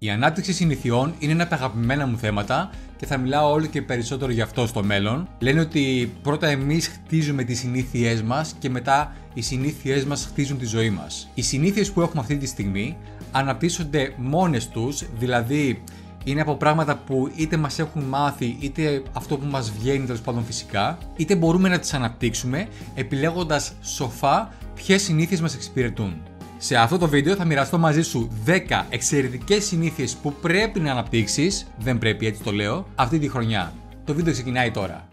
Η ανάπτυξη συνηθιών είναι ένα από τα αγαπημένα μου θέματα και θα μιλάω όλο και περισσότερο γι' αυτό στο μέλλον. Λένε ότι πρώτα εμείς χτίζουμε τις συνήθειές μας και μετά οι συνήθειές μας χτίζουν τη ζωή μας. Οι συνήθειες που έχουμε αυτή τη στιγμή αναπτύσσονται μόνες τους, δηλαδή είναι από πράγματα που είτε μας έχουν μάθει, είτε αυτό που μας βγαίνει τέλος πάντων φυσικά, είτε μπορούμε να τις αναπτύξουμε επιλέγοντας σοφά ποιες συνήθειες μας εξυπηρετούν. Σε αυτό το βίντεο θα μοιραστώ μαζί σου 10 εξαιρετικές συνήθειες που πρέπει να αναπτύξεις, δεν πρέπει έτσι το λέω, αυτή τη χρονιά. Το βίντεο ξεκινάει τώρα.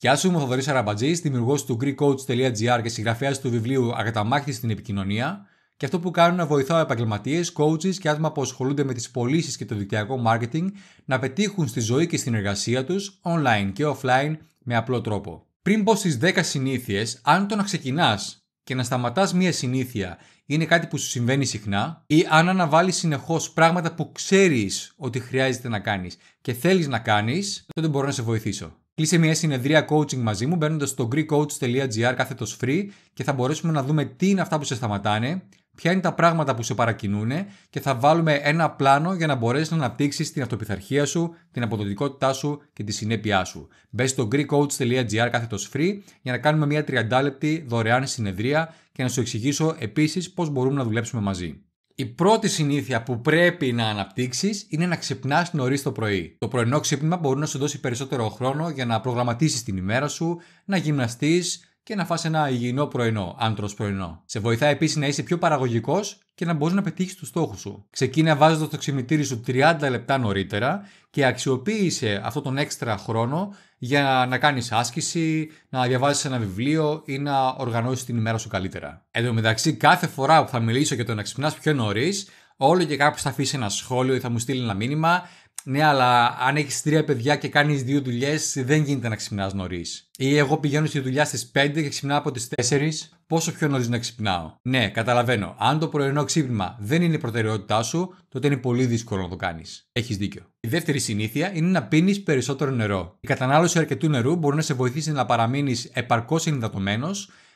Γεια σου, είμαι ο Θοδωρής Αραμπατζής, δημιουργός του GreekCoach.gr και συγγραφέας του βιβλίου Αγαταμάχητη στην επικοινωνία. Και αυτό που κάνω είναι να βοηθάω επαγγελματίες, coaches και άτομα που ασχολούνται με τις πωλήσεις και το δικτυακό marketing να πετύχουν στη ζωή και στην εργασία τους, online και offline, με απλό τρόπο. Πριν πω στι 10 συνήθειες, αν το να ξεκινάς και να σταματάς μία συνήθεια είναι κάτι που σου συμβαίνει συχνά, ή αν αναβάλεις συνεχώς πράγματα που ξέρεις ότι χρειάζεται να κάνεις και θέλεις να κάνεις, τότε μπορώ να σε βοηθήσω. Κλείσε μια συνεδρία coaching μαζί μου μπαίνοντας στο greekcoach.gr κάθετος free και θα μπορέσουμε να δούμε τι είναι αυτά που σε σταματάνε, ποια είναι τα πράγματα που σε παρακινούν και θα βάλουμε ένα πλάνο για να μπορέσεις να αναπτύξεις την αυτοπιθαρχία σου, την αποδοτικότητά σου και τη συνέπειά σου. Μπες στο GreekCoach.gr κάθετος free για να κάνουμε μια 30 λεπτή δωρεάν συνεδρία και να σου εξηγήσω επίσης πώς μπορούμε να δουλέψουμε μαζί. Η πρώτη συνήθεια που πρέπει να αναπτύξεις είναι να ξυπνάς νωρίς το πρωί. Το πρωινό ξύπνημα μπορεί να σου δώσει περισσότερο χρόνο για να προγραμματίσεις την ημέρα σου, να γυμναστείς, και να φας ένα υγιεινό πρωινό, αν πρωινό. Σε βοηθάει επίσης να είσαι πιο παραγωγικός και να μπορείς να πετύχεις τους στόχους σου. Ξεκίνα βάζοντας το ξυμητήρι σου 30 λεπτά νωρίτερα και αξιοποίησε αυτόν τον έξτρα χρόνο για να κάνεις άσκηση, να διαβάζεις ένα βιβλίο ή να οργανώσεις την ημέρα σου καλύτερα. Εν τω μεταξύ, κάθε φορά που θα μιλήσω για το να ξυπνάς πιο νωρίς, όλο και κάποιος θα αφήσει ένα σχόλιο ή θα μου στείλει ένα μήνυμα ναι, αλλά αν έχεις τρία παιδιά και κάνεις δύο δουλειές, δεν γίνεται να ξυπνάς νωρίς. Ή εγώ πηγαίνω στη δουλειά στις 5 και ξυπνάω από τις 4, πόσο πιο νωρίς να ξυπνάω. Ναι, καταλαβαίνω. Αν το πρωινό ξύπνημα δεν είναι η προτεραιότητά σου, τότε είναι πολύ δύσκολο να το κάνεις. Έχεις δίκιο. Η δεύτερη συνήθεια είναι να πίνεις περισσότερο νερό. Η κατανάλωση αρκετού νερού μπορεί να σε βοηθήσει να παραμείνεις επαρκώς ενυδατωμένο,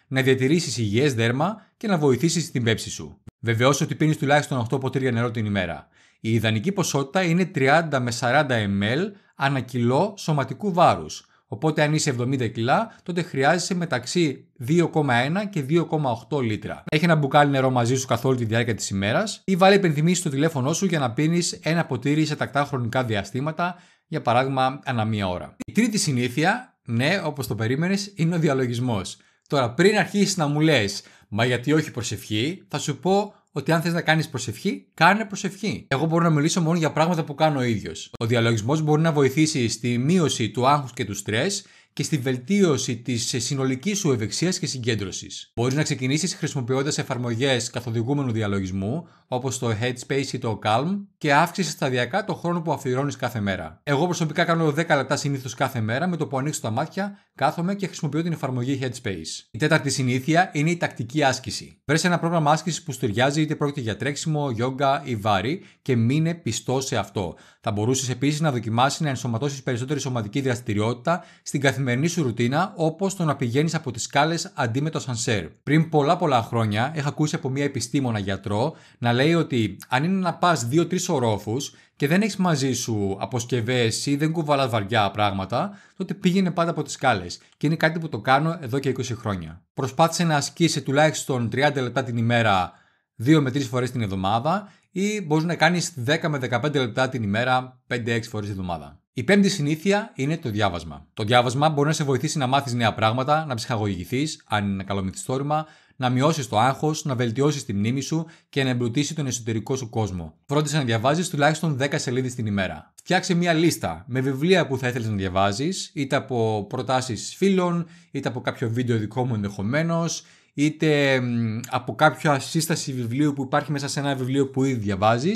να διατηρήσεις υγιές δέρμα και να βοηθήσεις την πέψη σου. Βεβαιώ ότι πίνεις τουλάχιστον 8 ποτήρια νερό την ημέρα. Η ιδανική ποσότητα είναι 30 με 40 ml ανά κιλό σωματικού βάρους. Οπότε αν είσαι 70 κιλά, τότε χρειάζεσαι μεταξύ 2,1 και 2,8 λίτρα. Έχει ένα μπουκάλι νερό μαζί σου καθ' όλη τη διάρκεια της ημέρας ή βάλε υπενθυμίσεις στο τηλέφωνό σου για να πίνεις ένα ποτήρι σε τακτά χρονικά διαστήματα, για παράδειγμα ανά μία ώρα. Η τρίτη συνήθεια, ναι, όπως το περίμενες, είναι ο διαλογισμός. Τώρα, πριν αρχίσεις να μου λες, μα γιατί όχι προσευχή, θα σου πω ότι αν θες να κάνεις προσευχή, κάνε προσευχή. Εγώ μπορώ να μιλήσω μόνο για πράγματα που κάνω ο ίδιος. Ο διαλογισμός μπορεί να βοηθήσει στη μείωση του άγχους και του στρες και στη βελτίωση της συνολικής σου ευεξίας και συγκέντρωσης. Μπορείς να ξεκινήσεις χρησιμοποιώντας εφαρμογές καθοδηγούμενου διαλογισμού, όπως το Headspace ή το Calm, και αύξησες σταδιακά το χρόνο που αφιερώνεις κάθε μέρα. Εγώ προσωπικά κάνω 10 λεπτά συνήθως κάθε μέρα με το που ανοίξω τα μάτια Κάθομαι και χρησιμοποιώ την εφαρμογή Headspace. Η τέταρτη συνήθεια είναι η τακτική άσκηση. Βρες ένα πρόγραμμα άσκησης που στουριάζει είτε πρόκειται για τρέξιμο, γιόγκα ή βάρη και μείνε πιστό σε αυτό. Θα μπορούσες επίσης να δοκιμάσεις να ενσωματώσεις περισσότερη σωματική δραστηριότητα στην καθημερινή σου ρουτίνα, όπως το να πηγαίνεις από τις σκάλες αντί με το σανσέρ. Πριν πολλά πολλά χρόνια, είχα ακούσει από μία επιστήμονα γιατρό να λέει ότι αν είναι να πας 2-3 ορόφους, και δεν έχεις μαζί σου αποσκευές ή δεν κουβαλάς βαριά πράγματα, τότε πήγαινε πάντα από τις κάλε Και είναι κάτι που το κάνω εδώ και 20 χρόνια. Προσπάθησε να ασκήσει τουλάχιστον 30 λεπτά την ημέρα, 2 με 3 φορές την εβδομάδα, ή μπορείς να κάνεις 10 με 15 λεπτά την ημέρα, 5-6 φορές την εβδομάδα. Η πέμπτη συνήθεια είναι το διάβασμα. Το διάβασμα μπορεί να σε βοηθήσει να μάθεις νέα πράγματα, να ψυχαγωγηθείς, αν είναι ένα καλό μυθιστόρημα, να μειώσεις το άγχος, να βελτιώσεις τη μνήμη σου και να εμπλουτίσει τον εσωτερικό σου κόσμο. Φρόντισε να διαβάζεις τουλάχιστον 10 σελίδες την ημέρα. Φτιάξε μία λίστα με βιβλία που θα ήθελες να διαβάζεις, είτε από προτάσεις φίλων, είτε από κάποιο βίντεο δικό μου ενδεχομένως, είτε από κάποια σύσταση βιβλίου που υπάρχει μέσα σε ένα βιβλίο που ήδη διαβάζεις.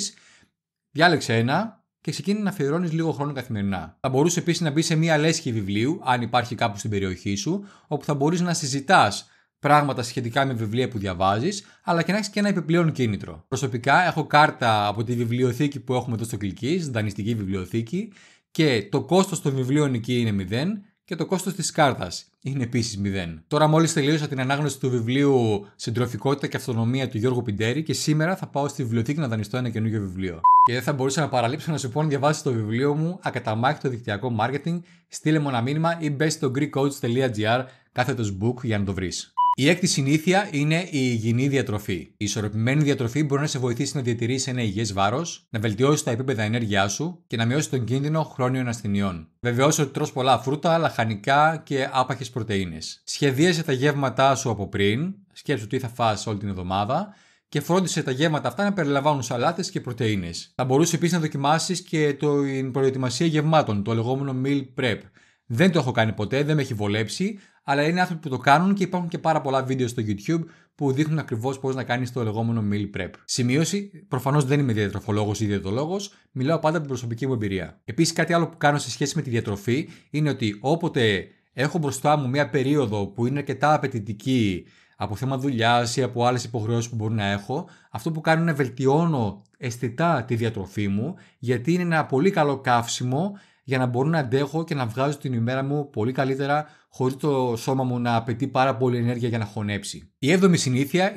Διάλεξε ένα, και ξεκίνησε να αφιερώνει λίγο χρόνο καθημερινά. Θα μπορούσε επίσης να μπει σε μία λέσχη βιβλίου, αν υπάρχει κάπου στην περιοχή σου, όπου θα μπορείς να συζητάς πράγματα σχετικά με βιβλία που διαβάζεις, αλλά και να έχεις και ένα επιπλέον κίνητρο. Προσωπικά έχω κάρτα από τη βιβλιοθήκη που έχουμε εδώ στο Κλικής, δανειστική βιβλιοθήκη, και το κόστος των βιβλίων εκεί είναι 0 και το κόστος της κάρτας είναι επίσης 0. Τώρα, μόλις τελείωσα την ανάγνωση του βιβλίου Συντροφικότητα και Αυτονομία του Γιώργου Πιντέρη και σήμερα θα πάω στη βιβλιοθήκη να δανειστώ ένα καινούργιο βιβλίο. Και δεν θα μπορούσα να παραλείψω να σου πω διαβάσεις το βιβλίο μου Ακαταμάχητο Δικτυακό Marketing, στείλε μου ένα μήνυμα ή μπες στο GreekCoach.gr κάθετος book για να το βρεις. Η έκτη συνήθεια είναι η υγιεινή διατροφή. Η ισορροπημένη διατροφή μπορεί να σε βοηθήσει να διατηρήσει ένα υγιές βάρος, να βελτιώσει τα επίπεδα ενέργειάς σου και να μειώσει τον κίνδυνο χρόνιων ασθενειών. Βεβαιώσου ότι τρως πολλά φρούτα, λαχανικά και άπαχες πρωτενε. Σχεδίασε τα γεύματά σου από πριν, σκέψου τι θα φας όλη την εβδομάδα και φρόντισε τα γεύματα αυτά να περιλαμβάνουν σαλάτες και πρωτενε. Θα μπορούσες επίσης να δοκιμάσεις και την προετοιμασία γευμάτων, το λεγόμενο meal prep. Δεν το έχω κάνει ποτέ, δεν με έχει βολέψει, αλλά είναι άνθρωποι που το κάνουν και υπάρχουν και πάρα πολλά βίντεο στο YouTube που δείχνουν ακριβώς πώς να κάνεις το λεγόμενο meal prep. Σημείωση, προφανώς δεν είμαι διατροφολόγος ή διαιτολόγο, μιλάω πάντα από την προσωπική μου εμπειρία. Επίσης, κάτι άλλο που κάνω σε σχέση με τη διατροφή είναι ότι όποτε έχω μπροστά μου μία περίοδο που είναι αρκετά απαιτητική από θέμα δουλειάς ή από άλλες υποχρεώσεις που μπορεί να έχω, αυτό που κάνω είναι να βελτιώνω αισθητά τη διατροφή μου, γιατί είναι ένα πολύ καλό καύσιμο για να μπορώ να αντέχω και να βγάζω την ημέρα μου πολύ καλύτερα χωρίς το σώμα μου να απαιτεί πάρα πολύ ενέργεια για να χωνέψει. Η έβδομη συνήθεια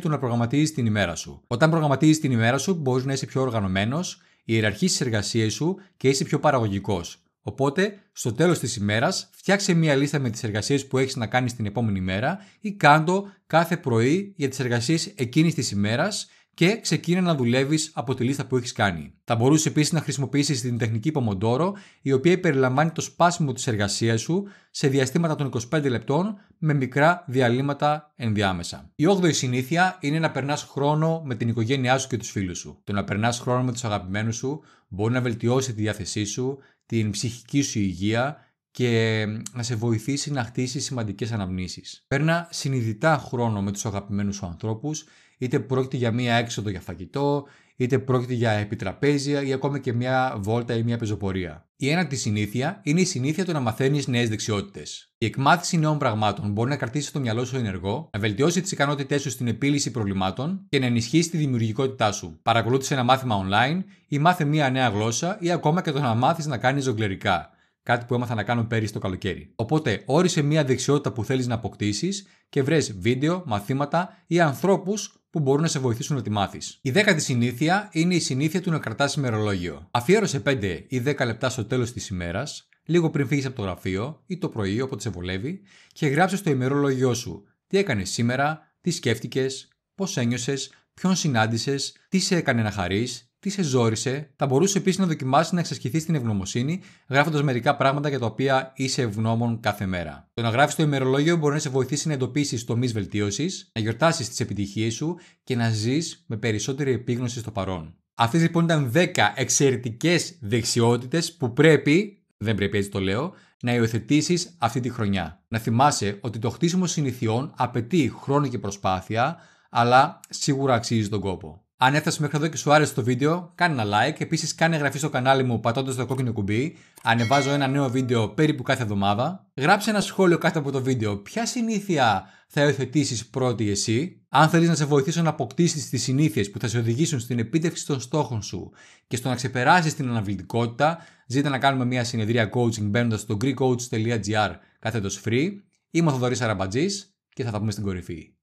του να προγραμματίζεις την ημέρα σου. Όταν προγραμματίζεις την ημέρα σου, μπορείς να είσαι πιο οργανωμένος, ιεραρχεί τι εργασίες σου και είσαι πιο παραγωγικός. Οπότε, στο τέλος της ημέρας, φτιάξε μία λίστα με τις εργασίες που έχεις να κάνεις την επόμενη μέρα ή κάντο κάθε πρωί για τις εργασίες εκείνης της ημέρας και ξεκίνα να δουλεύεις από τη λίστα που έχεις κάνει. Θα μπορούσες επίσης να χρησιμοποιήσεις την τεχνική Pomodoro, η οποία περιλαμβάνει το σπάσιμο της εργασίας σου σε διαστήματα των 25 λεπτών με μικρά διαλύματα ενδιάμεσα. Η 8η συνήθεια είναι να περνάς χρόνο με την οικογένειά σου και τους φίλους σου. Το να περνάς χρόνο με τους αγαπημένους σου μπορεί να βελτιώσει τη διάθεσή σου, την ψυχική σου υγεία και να σε βοηθήσει να χτίσεις σημαντικές αναμνήσεις. Παίρνα συνειδητά χρόνο με τους αγαπημένους σου ανθρώπους είτε πρόκειται για μία έξοδο για φαγητό, είτε πρόκειται για επιτραπέζια ή ακόμα και μία βόλτα ή μία πεζοπορία. Η ένατη συνήθεια είναι η συνήθεια του να μαθαίνεις νέες δεξιότητες. Η εκμάθηση νέων πραγμάτων μπορεί να κρατήσει το μυαλό σου ενεργό, να βελτιώσει τις ικανότητές σου στην επίλυση προβλημάτων και να ενισχύσει τη δημιουργικότητά σου. Παρακολούθησε ένα μάθημα online ή μάθε μία νέα γλώσσα ή ακόμα και το να μάθεις να κάνεις ζογκλερικά κάτι που έμαθα να κάνω πέρυσι το καλοκαίρι. Οπότε, όρισε μια δεξιότητα που θέλεις να αποκτήσεις και βρες βίντεο, μαθήματα ή ανθρώπους που μπορούν να σε βοηθήσουν να τη μάθεις. Η δέκατη συνήθεια είναι η συνήθεια του να κρατάς ημερολόγιο. Αφιέρωσε 5 ή 10 λεπτά στο τέλος της ημέρας, λίγο πριν φύγεις από το γραφείο ή το πρωί όποτε σε βολεύει, και γράψε στο ημερολόγιο σου τι έκανες σήμερα, τι σκέφτηκες, πώς ένιωσες, ποιον συνάντησες, τι σε έκανε να χαρείς, τι σε ζόρισε, θα μπορούσε επίσης να δοκιμάσεις να εξασκηθείς την ευγνωμοσύνη, γράφοντας μερικά πράγματα για τα οποία είσαι ευγνώμων κάθε μέρα. Το να γράφεις το ημερολόγιο μπορεί να σε βοηθήσει να εντοπίσεις τομείς βελτίωσης, να γιορτάσεις τις επιτυχίες σου και να ζεις με περισσότερη επίγνωση στο παρόν. Αυτές λοιπόν ήταν 10 εξαιρετικές δεξιότητες που πρέπει, δεν πρέπει έτσι το λέω, να υιοθετήσεις αυτή τη χρονιά. Να θυμάσαι ότι το χτίσιμο συνηθιών απαιτεί χρόνο και προσπάθεια, αλλά σίγουρα αξίζει τον κόπο. Αν έφτασε μέχρι εδώ και σου άρεσε το βίντεο, κάνε ένα like. Επίσης, κάνε εγγραφή στο κανάλι μου πατώντας το κόκκινο κουμπί. Ανεβάζω ένα νέο βίντεο περίπου κάθε εβδομάδα. Γράψε ένα σχόλιο κάτω από το βίντεο. Ποια συνήθεια θα υιοθετήσεις πρώτη εσύ. Αν θέλεις να σε βοηθήσω να αποκτήσεις τις συνήθειες που θα σε οδηγήσουν στην επίτευξη των στόχων σου και στο να ξεπεράσεις την αναβλητικότητα, ζήτα να κάνουμε μια συνεδρία coaching μπαίνοντας στο greekcoach.gr κάθετος free. Είμαι ο Θοδωρής Αραμπατζής και θα τα πούμε στην κορυφή.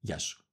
Γεια σου.